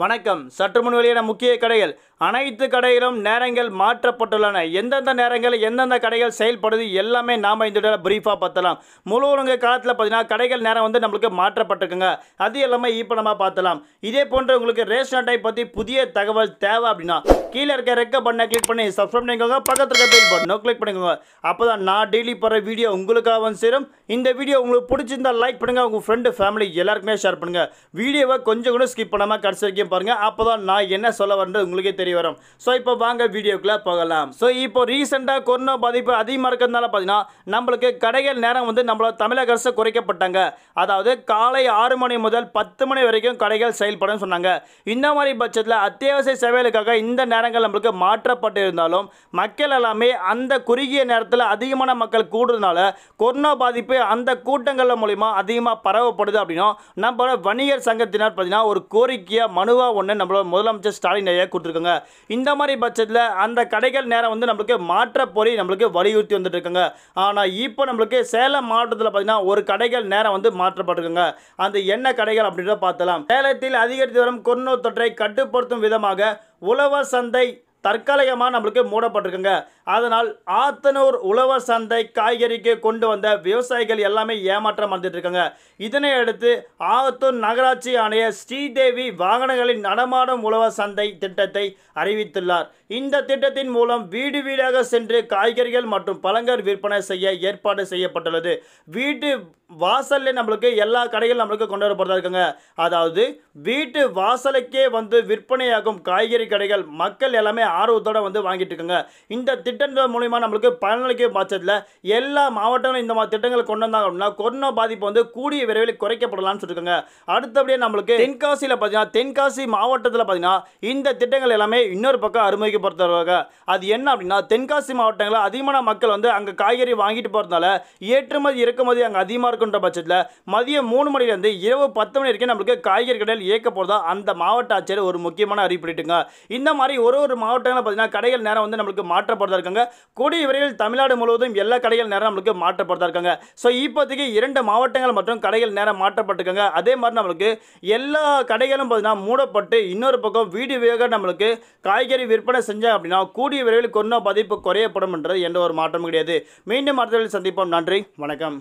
வணக்கம் சற்றுமுன் வெளியான முக்கிய கடைகள் அனைத்து கடைகளும் நேரங்கள் மாற்றப்பட்டுள்ளன எந்தெந்த நேரங்கள் எந்தெந்த கடைகள் செயல்படுது எல்லாமே நாம் இந்த பிரீஃபாக பார்த்தலாம் முழு உலக காலத்தில் பார்த்தீங்கன்னா கடைகள் நேரம் வந்து நம்மளுக்கு மாற்றப்பட்டிருக்குங்க அது எல்லாமே இப்போ நம்ம பார்த்தலாம் இதே போன்ற உங்களுக்கு ரேஷன் அட்டை பற்றி புதிய தகவல் தேவை அப்படின்னா கீழே இருக்க ரெக்க பண்ணை கிளிக் பண்ணி சப்ஸ்கிரைப் பண்ணிக்கோங்க பக்கத்தில் இருக்க பில் பட்டனோ கிளிக் பண்ணிக்கோங்க அப்போ தான் நான் டெய்லி போகிற வீடியோ உங்களுக்காக வந்து சேரும் இந்த வீடியோ உங்களுக்கு பிடிச்சிருந்தால் லைக் பண்ணுங்கள் உங்கள் ஃப்ரெண்டு ஃபேமிலி எல்லாருக்குமே ஷேர் பண்ணுங்கள் வீடியோவை கொஞ்சம் கூட ஸ்கிப் பண்ணாமல் கடைசி வைக்க பாருங்க அப்போதான் நான் என்ன சொல்ல வரேன்றது உங்களுக்கே தெரிய வரும் ஸோ இப்போ வாங்க வீடியோக்குள்ளே போகலாம் ஸோ இப்போ ரீசெண்டாக கொரோனா பாதிப்பு அதிகமாக இருக்கிறதுனால பார்த்தீங்கன்னா நம்மளுக்கு கடைகள் நேரம் வந்து நம்மளோட தமிழக அரசு குறைக்கப்பட்டாங்க அதாவது காலை ஆறு மணி முதல் பத்து மணி வரைக்கும் கடைகள் செயல்படும் சொன்னாங்க இந்த மாதிரி பட்சத்தில் அத்தியாவசிய சேவைகளுக்காக இந்த நேரங்கள் நம்மளுக்கு மாற்றப்பட்டு இருந்தாலும் மக்கள் எல்லாமே அந்த குறுகிய நேரத்தில் அதிகமான மக்கள் கூடுறதுனால கொரோனா பாதிப்பு அந்த கூட்டங்கள் மூலிமா அதிகமாக பரவப்படுது அப்படின்னா நம்மளோட வணிகர் சங்கத்தினர் பார்த்தீங்கன்னா ஒரு கோரிக்கையாக மனு அல்வா ஒன்று நம்மளோட முதலமைச்சர் ஸ்டாலின் ஐயா கொடுத்துருக்காங்க இந்த மாதிரி பட்சத்தில் அந்த கடைகள் நேரம் வந்து நம்மளுக்கு மாற்ற பொறி நம்மளுக்கு வலியுறுத்தி வந்துட்டு இருக்காங்க ஆனால் இப்போ நம்மளுக்கு சேலம் மாவட்டத்தில் பார்த்தீங்கன்னா ஒரு கடைகள் நேரம் வந்து மாற்றப்பட்டிருக்குங்க அந்த என்ன கடைகள் அப்படின்றத பார்த்தலாம் சேலத்தில் அதிகரித்து வரும் கொரோனா தொற்றை கட்டுப்படுத்தும் விதமாக உழவர் சந்தை தற்காலிகமாக நம்மளுக்கு மூடப்பட்டிருக்குங்க அதனால் ஆத்தனூர் உழவர் சந்தை காய்கறிக்கு கொண்டு வந்த விவசாயிகள் எல்லாமே ஏமாற்றம் அடைஞ்சிட்ருக்காங்க இதனை அடுத்து ஆத்தூர் நகராட்சி ஆணையர் ஸ்ரீதேவி வாகனங்களின் நடமாடும் உழவர் சந்தை திட்டத்தை அறிவித்துள்ளார் இந்த திட்டத்தின் மூலம் வீடு வீடாக சென்று காய்கறிகள் மற்றும் பழங்கள் விற்பனை செய்ய ஏற்பாடு செய்யப்பட்டுள்ளது வீட்டு வாசல்ல நம்மளுக்கு எல்லா கடைகளும் நம்மளுக்கு கொண்டு வரப்படுறதா இருக்குங்க அதாவது வீட்டு வாசலுக்கே வந்து விற்பனையாகும் காய்கறி கடைகள் மக்கள் எல்லாமே ஆர்வத்தோடு வந்து வாங்கிட்டு இருக்கோங்க இந்த திட்டங்கள் மூலிமா நம்மளுக்கு பலனளிக்கும் பட்சத்தில் எல்லா மாவட்டங்களும் இந்த மாதிரி திட்டங்களை கொண்டு வந்தாங்க அப்படின்னா கொரோனா பாதிப்பு வந்து கூடிய விரைவில் குறைக்கப்படலாம்னு சொல்லியிருக்காங்க அடுத்தபடியே நம்மளுக்கு தென்காசியில் பார்த்தீங்கன்னா தென்காசி மாவட்டத்தில் பார்த்தீங்கன்னா இந்த திட்டங்கள் எல்லாமே இன்னொரு பக்கம் அறிமுகப்படுத்துறாங்க அது என்ன அப்படின்னா தென்காசி மாவட்டங்களில் அதிகமான மக்கள் வந்து அங்கே காய்கறி வாங்கிட்டு போகிறதுனால ஏற்றுமதி இறக்குமதி அங்கே அதிகமாக இருக்குன்ற பட்சத்தில் மதியம் மூணு மணிலேருந்து இரவு பத்து மணி வரைக்கும் நம்மளுக்கு காய்கறி கடையில் இயக்க போகிறதா அந்த மாவட்ட ஆட்சியர் ஒரு முக்கியமான அறிவிப்பிட்டுங்க இந்த மாதிரி ஒரு ஒரு மாவட்ட மாவட்டங்களில் பார்த்தீங்கன்னா கடைகள் நேரம் வந்து நம்மளுக்கு மாற்றப்படுதா இருக்காங்க கூடிய விரைவில் தமிழ்நாடு முழுவதும் எல்லா கடைகள் நேரம் நம்மளுக்கு மாற்றப்படுதா இருக்காங்க ஸோ இப்போதைக்கு இரண்டு மாவட்டங்கள் மற்றும் கடைகள் நேரம் மாற்றப்பட்டிருக்காங்க அதே மாதிரி நம்மளுக்கு எல்லா கடைகளும் பார்த்தீங்கன்னா மூடப்பட்டு இன்னொரு பக்கம் வீடு வேக நம்மளுக்கு காய்கறி விற்பனை செஞ்சாங்க அப்படின்னா கூடிய விரைவில் கொரோனா பாதிப்பு குறையப்படும் என்றது எந்த ஒரு மாற்றமும் கிடையாது மீண்டும் அடுத்த சந்திப்போம் நன்றி வணக்கம்